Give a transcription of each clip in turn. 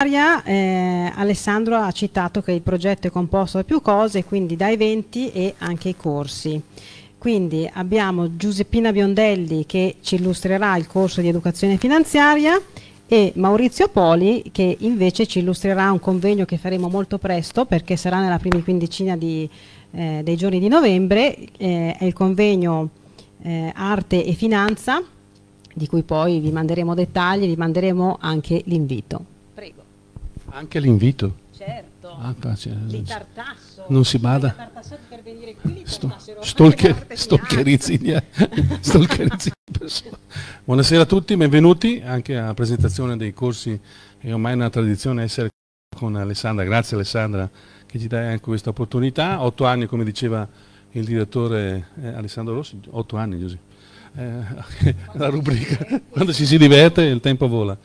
Eh, Alessandro ha citato che il progetto è composto da più cose, quindi da eventi e anche i corsi. Quindi abbiamo Giuseppina Biondelli che ci illustrerà il corso di educazione finanziaria e Maurizio Poli che invece ci illustrerà un convegno che faremo molto presto perché sarà nella prima quindicina di, eh, dei giorni di novembre, eh, è il convegno eh, Arte e Finanza di cui poi vi manderemo dettagli, vi manderemo anche l'invito. Prego. Anche l'invito. Certo. Ah, cioè, li tartasso. Non si bada. Per venire qui li Sto, stolcherizzini. stolcherizzini Buonasera a tutti, benvenuti anche alla presentazione dei corsi. È ormai una tradizione essere con Alessandra. Grazie Alessandra che ci dai anche questa opportunità. Otto anni, come diceva il direttore eh, Alessandro Rossi, otto anni, Giuseppe. Eh, la rubrica, quando ci si diverte il tempo vola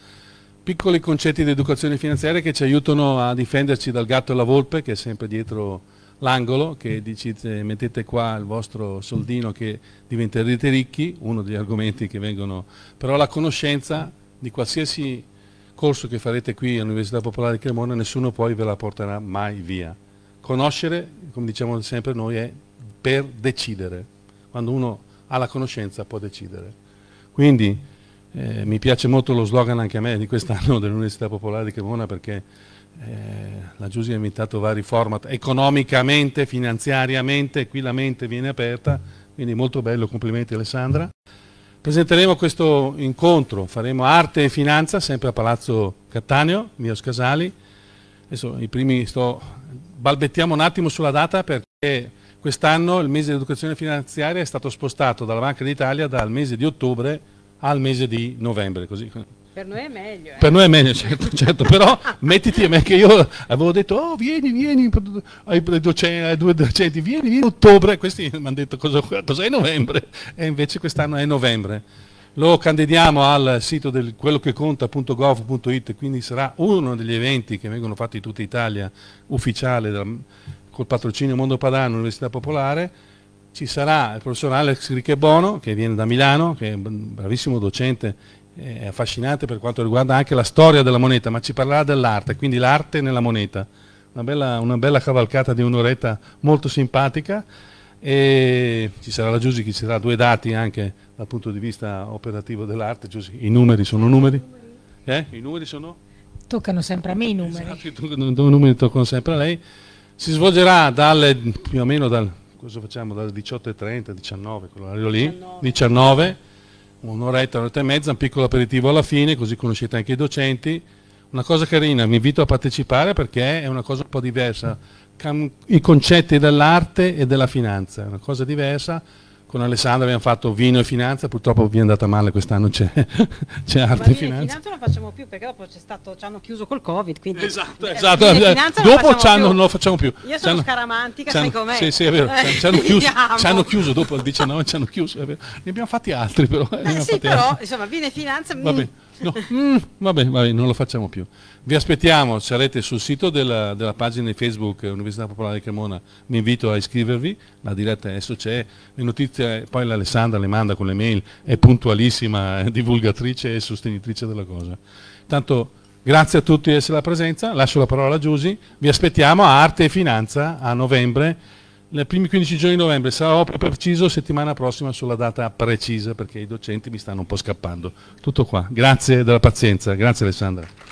piccoli concetti di educazione finanziaria che ci aiutano a difenderci dal gatto e la volpe che è sempre dietro l'angolo, che dicite eh, mettete qua il vostro soldino che diventerete ricchi, uno degli argomenti che vengono, però la conoscenza di qualsiasi corso che farete qui all'Università Popolare di Cremona nessuno poi ve la porterà mai via. Conoscere, come diciamo sempre noi, è per decidere. Quando uno ha la conoscenza può decidere. Quindi eh, mi piace molto lo slogan anche a me di quest'anno dell'Università Popolare di Cremona perché eh, la Giussi ha inventato vari format economicamente, finanziariamente, qui la mente viene aperta, quindi molto bello, complimenti Alessandra. Presenteremo questo incontro, faremo arte e finanza sempre a Palazzo Cattaneo, Mio Scasali. Adesso i primi sto balbettiamo un attimo sulla data perché quest'anno il mese di educazione finanziaria è stato spostato dalla Banca d'Italia dal mese di ottobre al mese di novembre. Così. Per noi è meglio. Eh? Per noi è meglio, certo, certo. però mettiti a me che io avevo detto, oh vieni, vieni, ai, docenti, ai due docenti, vieni, vieni, ottobre, questi mi hanno detto cos'è cosa novembre, e invece quest'anno è novembre. Lo candidiamo al sito del quello che conta.gov.it, quindi sarà uno degli eventi che vengono fatti in tutta Italia, ufficiale, dal, col patrocinio Mondo Padano, Università Popolare, ci sarà il professor Alex Ricchebono che viene da Milano, che è un bravissimo docente, è affascinante per quanto riguarda anche la storia della moneta, ma ci parlerà dell'arte, quindi l'arte nella moneta. Una bella, una bella cavalcata di un'oretta molto simpatica e ci sarà la Giussi che ci darà due dati anche dal punto di vista operativo dell'arte. Giusy, i numeri sono numeri? Eh? I numeri sono? Toccano sempre a me i numeri. Esatto, i numeri toccano sempre a lei. Si svolgerà dalle, più o meno dal cosa facciamo? Dalle 18.30, 19, quell'orario lì, 19, 19 un'oretta, un'oretta e mezza, un piccolo aperitivo alla fine, così conoscete anche i docenti. Una cosa carina, vi invito a partecipare perché è una cosa un po' diversa, i concetti dell'arte e della finanza, è una cosa diversa, con Alessandra abbiamo fatto vino e finanza, purtroppo vi è andata male quest'anno, c'è, arte e finanza. finanza non facciamo più perché dopo stato, ci hanno chiuso col Covid, quindi esatto, eh, esatto. Eh, dopo ci hanno, facciamo più. Io sono scaramantica, sai com'è. Sì, sì, è vero, eh, ci hanno chiuso, chiuso, dopo il 19, ci hanno chiuso, Ne abbiamo fatti altri però. Eh, eh sì, però altri. insomma, vino e finanza... Va mm, bene. No, mm, vabbè, vabbè, non lo facciamo più. Vi aspettiamo, sarete sul sito della, della pagina di Facebook eh, Università Popolare di Cremona, vi invito a iscrivervi, la diretta adesso c'è, le notizie, poi l'Alessandra le manda con le mail, è puntualissima, è divulgatrice e sostenitrice della cosa. Tanto grazie a tutti di essere la presenza, lascio la parola a Giusi, vi aspettiamo a Arte e Finanza a novembre nei primi 15 giorni di novembre, sarò preciso settimana prossima sulla data precisa perché i docenti mi stanno un po' scappando. Tutto qua, grazie della pazienza, grazie Alessandra.